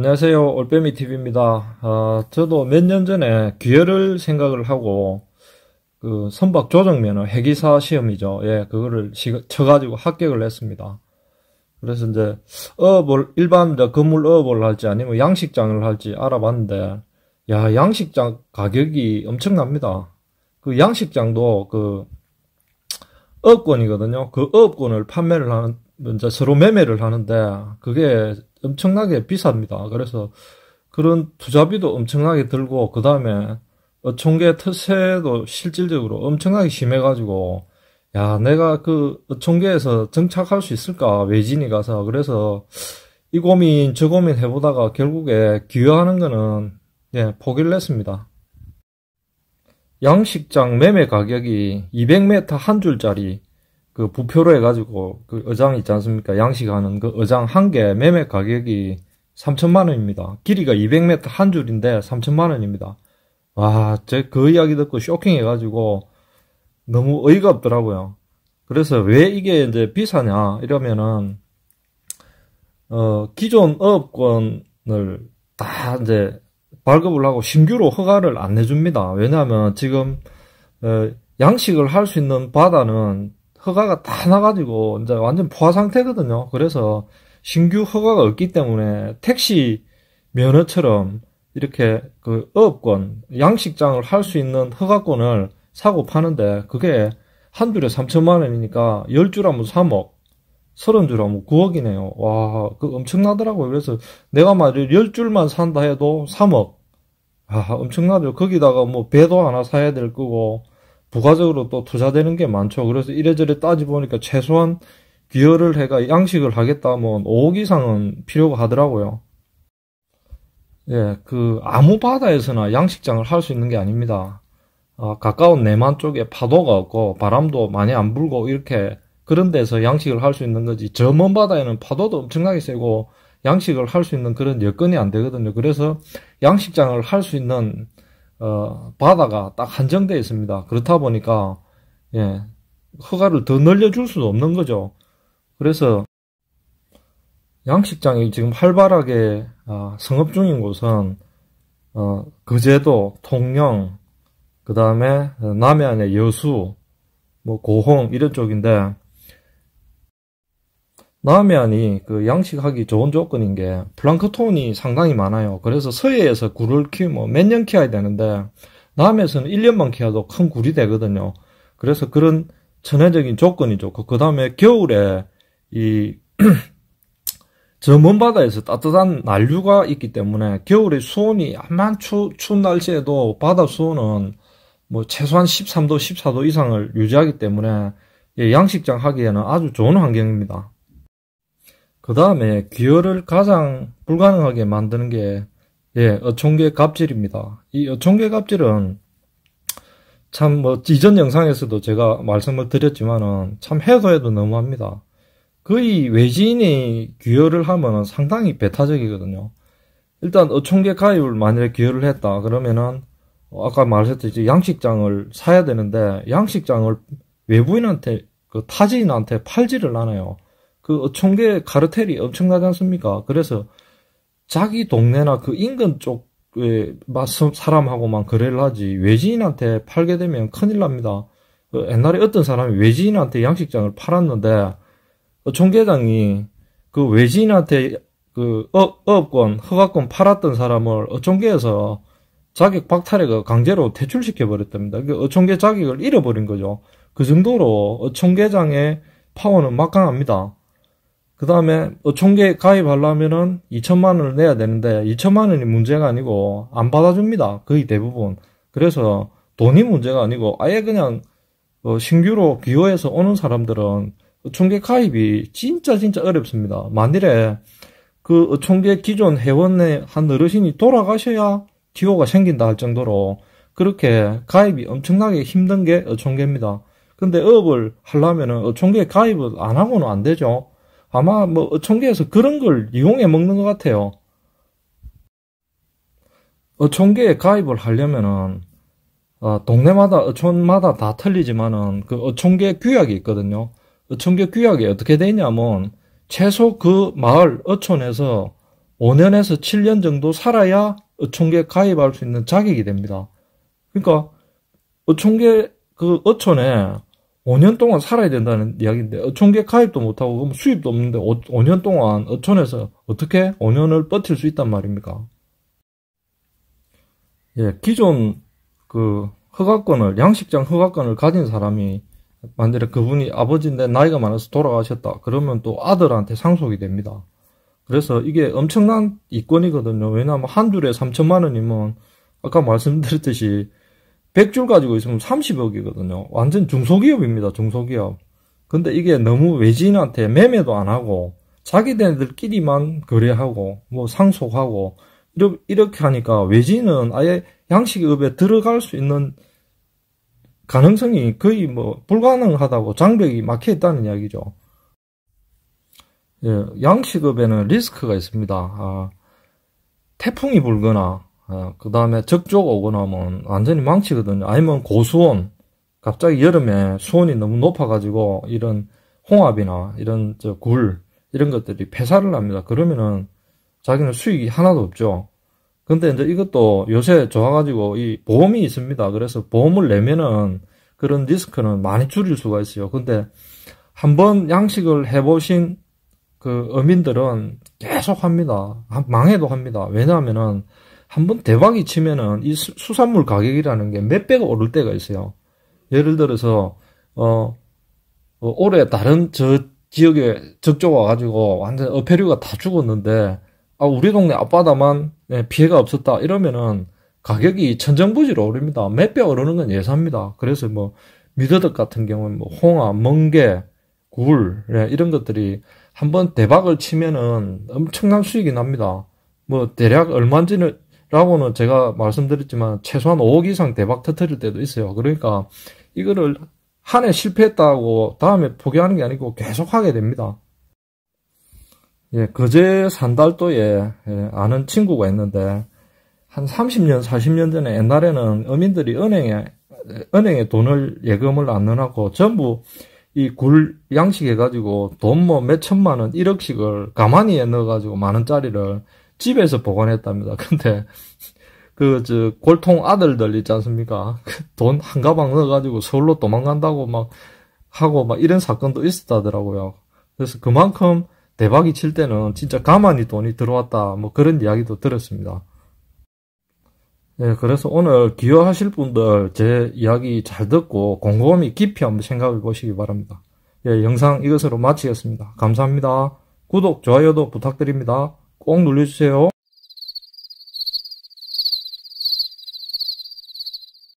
안녕하세요. 올빼미 TV입니다. 아, 저도 몇 년 전에 기회를 생각을 하고 그 선박 조정 면허 해기사 시험이죠. 예, 그거를 시, 쳐가지고 합격을 했습니다. 그래서 이제 어업을 일반 건물 어업을 할지 아니면 양식장을 할지 알아봤는데 야 양식장 가격이 엄청납니다. 그 양식장도 그 어업권이거든요. 그 어업권을 판매를 하는 이제 서로 매매를 하는데 그게 엄청나게 비쌉니다. 그래서 그런 투자비도 엄청나게 들고 그 다음에 어촌계 특세도 실질적으로 엄청나게 심해가지고 야 내가 그 어촌계에서 정착할 수 있을까 외진이 가서 그래서 이 고민 저 고민 해보다가 결국에 기여하는 거는 예 포기를 했습니다. 양식장 매매 가격이 200m 한 줄짜리 그 부표로 해가지고 그 어장 있지 않습니까? 양식하는 그 어장 한 개 매매 가격이 3천만 원입니다. 길이가 200m 한 줄인데 3천만 원입니다. 와, 제 그 이야기 듣고 쇼킹해가지고 너무 어이가 없더라고요. 그래서 왜 이게 이제 비싸냐 이러면은 어 기존 어업권을 다 이제 발급을 하고 신규로 허가를 안 내줍니다. 왜냐하면 지금 어, 양식을 할 수 있는 바다는 허가가 다 나가지고 이제 완전 포화 상태거든요. 그래서 신규 허가가 없기 때문에 택시 면허처럼 이렇게 그 어업권, 양식장을 할 수 있는 허가권을 사고 파는데 그게 한 줄에 3천만 원이니까 10줄 하면 3억, 30줄 하면 9억이네요. 와, 그 엄청나더라고요. 그래서 내가 말해 10줄만 산다 해도 3억. 아, 엄청나죠. 거기다가 뭐 배도 하나 사야 될 거고 부가적으로 또 투자되는 게 많죠. 그래서 이래저래 따지보니까 최소한 귀여를 해가 양식을 하겠다 면 뭐 5억 이상은 필요가 하더라고요. 예, 그, 아무 바다에서나 양식장을 할 수 있는 게 아닙니다. 아, 가까운 내만 쪽에 파도가 없고 바람도 많이 안 불고 이렇게 그런 데서 양식을 할 수 있는 거지. 저 먼 바다에는 파도도 엄청나게 세고 양식을 할 수 있는 그런 여건이 안 되거든요. 그래서 양식장을 할 수 있는 어, 바다가 딱 한정되어 있습니다. 그렇다 보니까 예, 허가를 더 늘려줄 수는 없는 거죠. 그래서 양식장이 지금 활발하게 어, 성업 중인 곳은 어, 거제도, 통영, 그 다음에 남해안의 여수, 뭐 고홍 이런 쪽인데 남해안이 그 양식하기 좋은 조건인 게 플랑크톤이 상당히 많아요. 그래서 서해에서 굴을 키우면 몇 년 키워야 되는데 남해에서는 1년만 키워도 큰 굴이 되거든요. 그래서 그런 천혜적인 조건이 좋고 그, 그 다음에 겨울에 이저먼 바다에서 따뜻한 난류가 있기 때문에 겨울에 수온이 암만 추, 운 날씨에도 바다 수온은 뭐 최소한 13도, 14도 이상을 유지하기 때문에 양식장 하기에는 아주 좋은 환경입니다. 그 다음에 기어를 가장 불가능하게 만드는 게 예, 어총계 갑질입니다. 이 어총계 갑질은 참 뭐 이전 영상에서도 제가 말씀을 드렸지만은 참 해도 해도 너무합니다. 거의 외지인이 기여를 하면은 상당히 배타적이거든요. 일단 어총계 가입을 만약에 기여를 했다 그러면은 아까 말했듯이 양식장을 사야 되는데 양식장을 외부인한테 그 타지인한테 팔지를 않아요. 그 어청계 가르텔이 엄청나지 않습니까? 그래서 자기 동네나 그 인근 쪽에 사람하고만 거래를 하지 외지인한테 팔게 되면 큰일 납니다. 그 옛날에 어떤 사람이 외지인한테 양식장을 팔았는데 어총계장이 그 외지인한테 그어 업권, 허가권 팔았던 사람을 어총계에서 자격 박탈에 강제로 퇴출시켜 버렸답니다. 그 어총계 자격을 잃어버린 거죠. 그 정도로 어총계장의 파워는 막강합니다. 그 다음에 어촌계 가입하려면은 2천만 원을 내야 되는데 2천만 원이 문제가 아니고 안 받아줍니다. 거의 대부분. 그래서 돈이 문제가 아니고 아예 그냥 어 신규로 기호해서 오는 사람들은 어촌계 가입이 진짜 진짜 어렵습니다. 만일에 그 어촌계 기존 회원의 한 어르신이 돌아가셔야 기호가 생긴다 할 정도로 그렇게 가입이 엄청나게 힘든 게 어촌계입니다. 근데 업을 하려면은 어촌계 가입을 안 하고는 안 되죠. 아마 뭐 어촌계에서 그런 걸 이용해 먹는 것 같아요. 어촌계에 가입을 하려면은 어, 동네마다 어촌마다 다 틀리지만은 그 어촌계 규약이 있거든요. 어촌계 규약이 어떻게 되냐면 최소 그 마을 어촌에서 5년에서 7년 정도 살아야 어촌계 가입할 수 있는 자격이 됩니다. 그러니까 어촌계 그 어촌에 5년 동안 살아야 된다는 이야기인데 어촌계 가입도 못하고 수입도 없는데 5, 어, 5년 동안 어촌에서 어떻게 5년을 버틸 수 있단 말입니까? 예, 기존 그 허가권을 양식장 허가권을 가진 사람이 만약에 그분이 아버지인데 나이가 많아서 돌아가셨다 그러면 또 아들한테 상속이 됩니다. 그래서 이게 엄청난 이권이거든요. 왜냐하면 한 줄에 3천만 원이면 아까 말씀드렸듯이 100줄 가지고 있으면 30억이거든요. 완전 중소기업입니다. 중소기업. 근데 이게 너무 외지인한테 매매도 안 하고 자기네들끼리만 거래하고 뭐 상속하고 이렇게 하니까 외지는 아예 양식업에 들어갈 수 있는 가능성이 거의 뭐 불가능하다고 장벽이 막혀 있다는 이야기죠. 예, 양식업에는 리스크가 있습니다. 아, 태풍이 불거나 어, 그 다음에 적조가 오거나면 완전히 망치거든요. 아니면 고수온. 갑자기 여름에 수온이 너무 높아가지고 이런 홍합이나 이런 저 굴, 이런 것들이 폐사를 합니다. 그러면은 자기는 수익이 하나도 없죠. 근데 이제 이것도 요새 좋아가지고 이 보험이 있습니다. 그래서 보험을 내면은 그런 리스크는 많이 줄일 수가 있어요. 근데 한번 양식을 해보신 그 어민들은 계속 합니다. 망해도 합니다. 왜냐하면은 한번 대박이 치면은 이 수산물 가격이라는 게 몇 배가 오를 때가 있어요. 예를 들어서 어, 어 올해 다른 저 지역에 적조가 와가지고 완전 어패류가 다 죽었는데 아 우리 동네 앞바다만 예, 피해가 없었다 이러면은 가격이 천정부지로 오릅니다. 몇 배 오르는 건 예사입니다. 그래서 뭐 미더덕 같은 경우는 뭐홍아 멍게, 굴 네, 이런 것들이 한번 대박을 치면은 엄청난 수익이 납니다. 뭐 대략 얼마인지는 라고는 제가 말씀드렸지만 최소한 5억 이상 대박 터트릴 때도 있어요. 그러니까 이거를 한 해 실패했다고 다음에 포기하는 게 아니고 계속 하게 됩니다. 예, 그제 산달도에 예, 아는 친구가 있는데 한 30년, 40년 전에 옛날에는 어민들이 은행에 은행에 돈을 예금을 안넣어놓고 전부 이 굴 양식 해가지고 돈 뭐 몇 천만 원, 1억씩을 가만히 넣어가지고 만 원짜리를 집에서 보관했답니다. 근데 그저 골통 아들들 있지 않습니까? 돈 한 가방 넣어가지고 서울로 도망간다고 막 하고 막 이런 사건도 있었다더라고요. 그래서 그만큼 대박이 칠 때는 진짜 가만히 돈이 들어왔다 뭐 그런 이야기도 들었습니다. 네, 그래서 오늘 기여하실 분들 제 이야기 잘 듣고 곰곰이 깊이 한번 생각해 보시기 바랍니다. 예, 영상 이것으로 마치겠습니다. 감사합니다. 구독, 좋아요도 부탁드립니다. 꼭 눌러주세요.